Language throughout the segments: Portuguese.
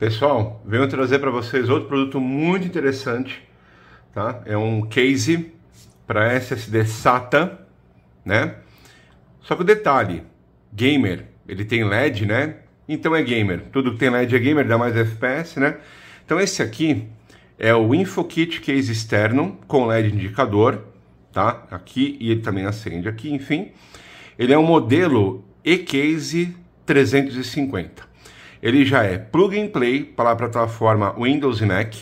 Pessoal, venho trazer para vocês outro produto muito interessante, tá? É um case para SSD SATA, né? Só que o detalhe, gamer, ele tem LED, né? Então é gamer. Tudo que tem LED é gamer, dá mais FPS, né? Então esse aqui é o InfoKit Case externo com LED indicador, tá? Aqui e ele também acende aqui, enfim. Ele é um modelo E-Case 350. Ele já é plug and play para a plataforma Windows e Mac.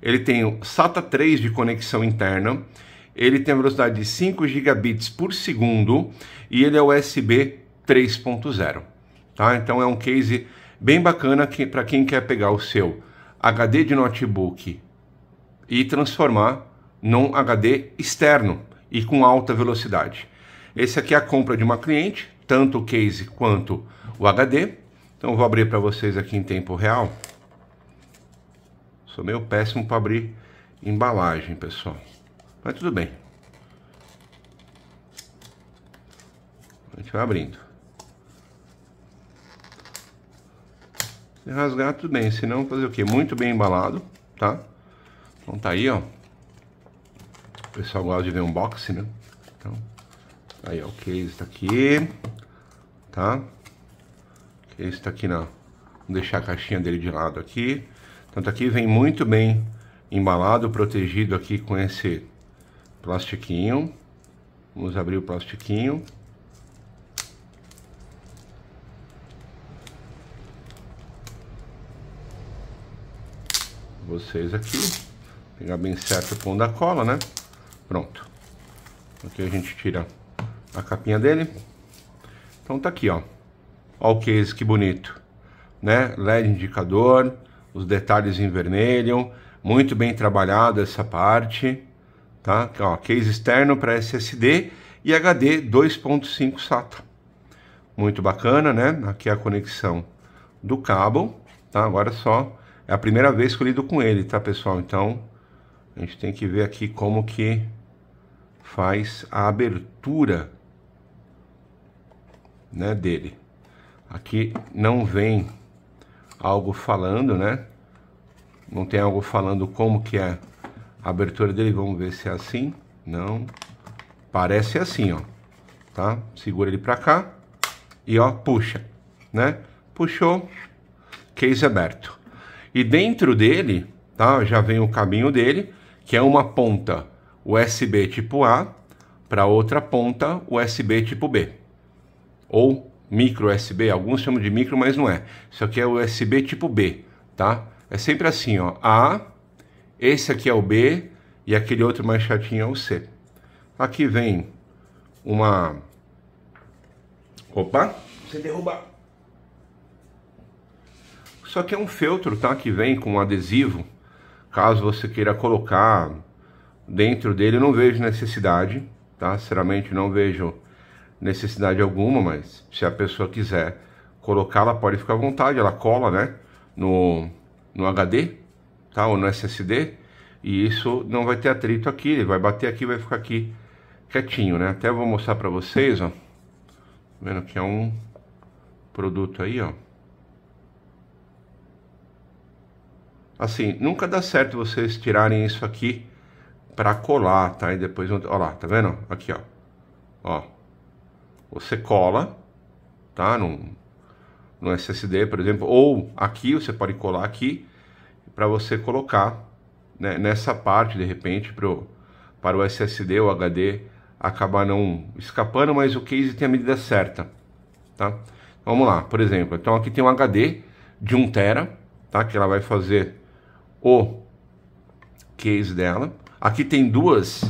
Ele tem o SATA 3 de conexão interna. Ele tem a velocidade de 5 gigabits por segundo e ele é USB 3.0. Tá? Então é um case bem bacana que, para quem quer pegar o seu HD de notebook e transformar num HD externo e com alta velocidade. Esse aqui é a compra de uma cliente, tanto o case quanto o HD. Então vou abrir para vocês aqui em tempo real. Sou meio péssimo para abrir embalagem, pessoal. Mas tudo bem. A gente vai abrindo. Se rasgar, tudo bem. Se não, fazer o quê? Muito bem embalado, tá? Então tá aí, ó. O pessoal gosta de ver unboxing, né? Então, aí ó, o case tá aqui, tá? Esse tá aqui na... Vou deixar a caixinha dele de lado aqui. Então tá aqui, vem muito bem embalado, protegido aqui com esse plastiquinho. Vamos abrir o plastiquinho. Vocês aqui. Pegar bem certo o pão da cola, né? Pronto. Aqui a gente tira a capinha dele. Então tá aqui, ó. Olha o case, que bonito. Né? LED indicador, os detalhes em vermelho, muito bem trabalhada essa parte. Tá? Ó, case externo para SSD e HD 2.5 SATA. Muito bacana, né? Aqui é a conexão do cabo, tá? Agora só é a primeira vez que eu lido com ele, tá, pessoal? Então, a gente tem que ver aqui como que faz a abertura, né, dele. Aqui não vem algo falando, né? Não tem algo falando como que é a abertura dele. Vamos ver se é assim. Não. Parece assim, ó. Tá? Segura ele para cá e ó, puxa, né? Puxou, case aberto. E dentro dele, tá? Já vem o caminho dele, que é uma ponta USB tipo A para outra ponta USB tipo B. Ou micro USB, alguns chamam de micro, mas não é. Isso aqui é USB tipo B, tá? É sempre assim, ó, A, esse aqui é o B e aquele outro mais chatinho é o C. Aqui vem uma... Opa, você derruba. Isso aqui é um feltro, tá? Que vem com um adesivo, caso você queira colocar dentro dele, eu não vejo necessidade, tá? Sinceramente, não vejo necessidade alguma, mas se a pessoa quiser colocar, ela pode ficar à vontade, ela cola, né, no, no HD, tá, ou no SSD, e isso não vai ter atrito aqui, ele vai bater aqui, vai ficar aqui quietinho, né, até vou mostrar para vocês, ó, tá vendo que é um produto aí, ó, assim, nunca dá certo vocês tirarem isso aqui para colar, tá, e depois, ó lá, tá vendo, aqui, ó, ó, você cola, tá? no SSD, por exemplo, ou aqui, você pode colar aqui, para você colocar né, nessa parte, de repente, pro, para o SSD ou HD acabar não escapando, mas o case tem a medida certa, tá? Então, vamos lá, por exemplo, então aqui tem um HD de 1 tera, tá? Que ela vai fazer o case dela. Aqui tem duas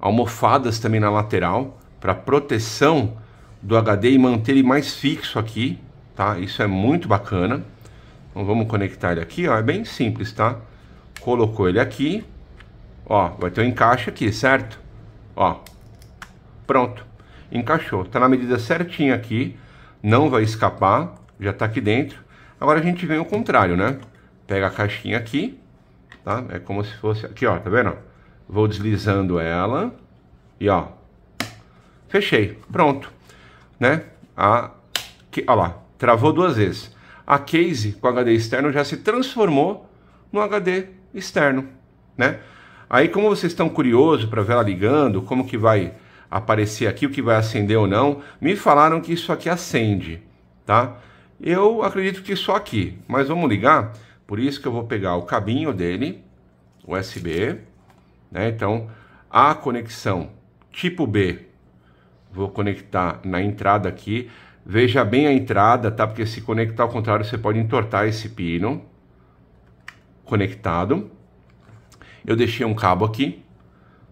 almofadas também na lateral, para proteção do HD e manter ele mais fixo aqui, tá? Isso é muito bacana. Então vamos conectar ele aqui, ó, é bem simples, tá? Colocou ele aqui, ó, vai ter um encaixe aqui, certo? Ó, pronto, encaixou, tá na medida certinha aqui, não vai escapar, já tá aqui dentro. Agora a gente vem ao contrário, né? Pega a caixinha aqui, tá? É como se fosse, aqui ó, tá vendo? Vou deslizando ela e ó, fechei, pronto, né? A, que, olha lá, travou duas vezes. A case com HD externo já se transformou no HD externo, né? Aí como vocês estão curiosos para ver ela ligando, como que vai aparecer aqui, o que vai acender ou não, me falaram que isso aqui acende, tá? Eu acredito que só aqui, mas vamos ligar, por isso que eu vou pegar o cabinho dele, USB, né? Então, a conexão tipo B Vou conectar na entrada aqui. Veja bem a entrada, tá? Porque se conectar ao contrário, você pode entortar esse pino conectado. Eu deixei um cabo aqui,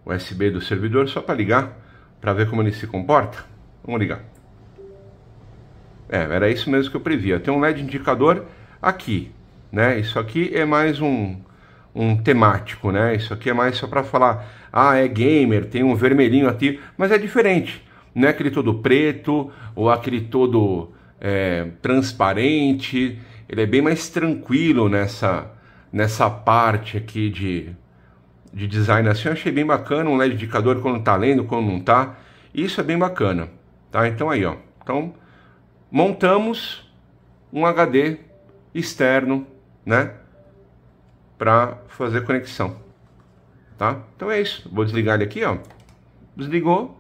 USB do servidor, só para ligar, para ver como ele se comporta. Vamos ligar. É, era isso mesmo que eu previa. Tem um LED indicador aqui, né? Isso aqui é mais um, um temático, né? Isso aqui é mais só para falar, ah, é gamer, tem um vermelhinho aqui, mas é diferente. Não é aquele todo preto ou aquele todo é, transparente. Ele é bem mais tranquilo nessa, nessa parte aqui de, de design assim. Eu achei bem bacana, um LED indicador quando tá lendo, quando não tá. Isso é bem bacana, tá? Então aí, ó. Então, montamos um HD externo, né? Para fazer conexão, tá? Então é isso. Vou desligar ele aqui, ó. Desligou,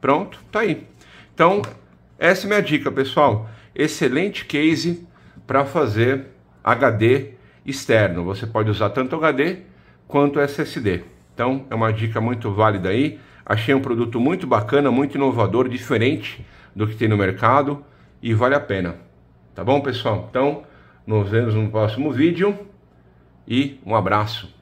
Pronto, tá aí. Então, essa é minha dica, pessoal. Excelente case para fazer HD externo. Você pode usar tanto HD quanto SSD. Então, é uma dica muito válida aí. Achei um produto muito bacana, muito inovador, diferente do que tem no mercado e vale a pena. Tá bom, pessoal? Então, nos vemos no próximo vídeo e um abraço.